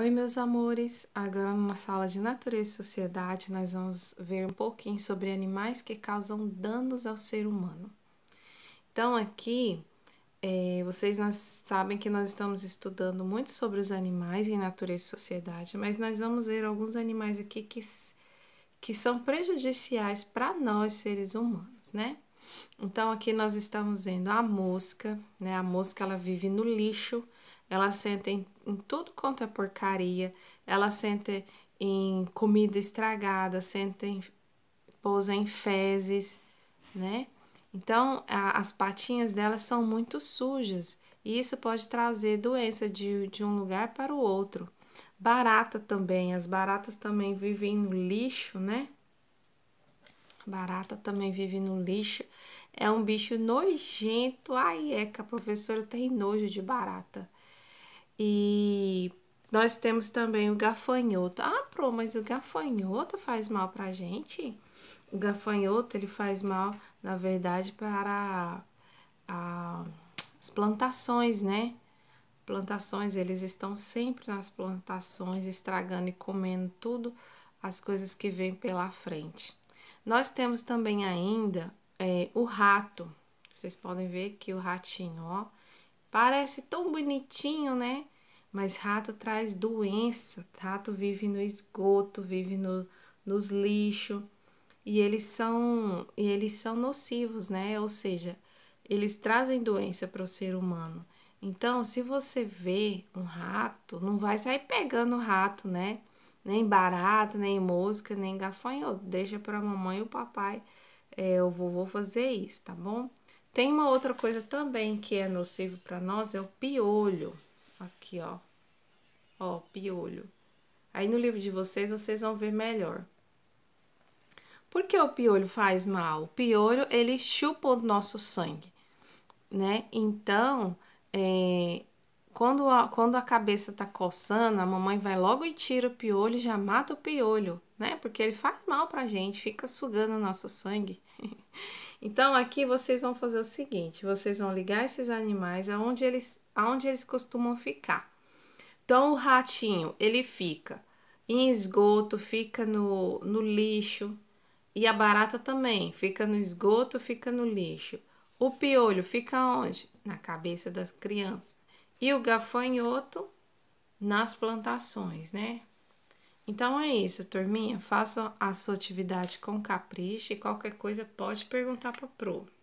Oi, meus amores! Agora, numa sala de Natureza e Sociedade, nós vamos ver um pouquinho sobre animais que causam danos ao ser humano. Então, aqui, é, vocês sabem que nós estamos estudando muito sobre os animais em Natureza e Sociedade, mas nós vamos ver alguns animais aqui que, que são prejudiciais para nós, seres humanos, né? Então, aqui nós estamos vendo a mosca, né? A mosca, ela vive no lixo, elas sentem em, tudo quanto é porcaria, elas sentem em comida estragada, sentem em, pousa em fezes, né? Então, a, as patinhas delas são muito sujas e isso pode trazer doença de, de um lugar para o outro. Barata também, as baratas também vivem no lixo, né? Barata também vive no lixo. É um bicho nojento. Ai, é que a professora tem nojo de barata. E nós temos também o gafanhoto. Ah, pro, mas o gafanhoto faz mal pra gente? O gafanhoto, ele faz mal, na verdade, para a, a, as plantações, né? Plantações, eles estão sempre nas plantações, estragando e comendo tudo, as coisas que vêm pela frente. Nós temos também ainda é, o rato. Vocês podem ver que o ratinho, ó. Parece tão bonitinho, né? Mas rato traz doença, rato vive no esgoto, vive no, nos lixos e eles são e eles são nocivos, né? Ou seja, eles trazem doença para o ser humano. Então, se você vê um rato, não vai sair pegando o rato, né? Nem barata, nem mosca, nem gafanhoto. Deixa para a mamãe e o papai, é, o vovô fazer isso, tá bom? Tem uma outra coisa também que é nocivo para nós, é o piolho. Aqui, ó. Ó, piolho. Aí no livro de vocês, vocês vão ver melhor. Por que o piolho faz mal? O piolho, ele chupa o nosso sangue, né? Então, é, quando a, quando a cabeça tá coçando, a mamãe vai logo e tira o piolho e já mata o piolho, né? Porque ele faz mal pra gente, fica sugando o nosso sangue. então aqui vocês vão fazer o seguinte, vocês vão ligar esses animais aonde eles, aonde eles costumam ficar. Então o ratinho, ele fica em esgoto, fica no, no lixo, e a barata também, fica no esgoto, fica no lixo. O piolho fica onde? Na cabeça das crianças e o gafanhoto nas plantações, né? Então é isso, turminha. Façam a sua atividade com capricho e qualquer coisa pode perguntar para o pro.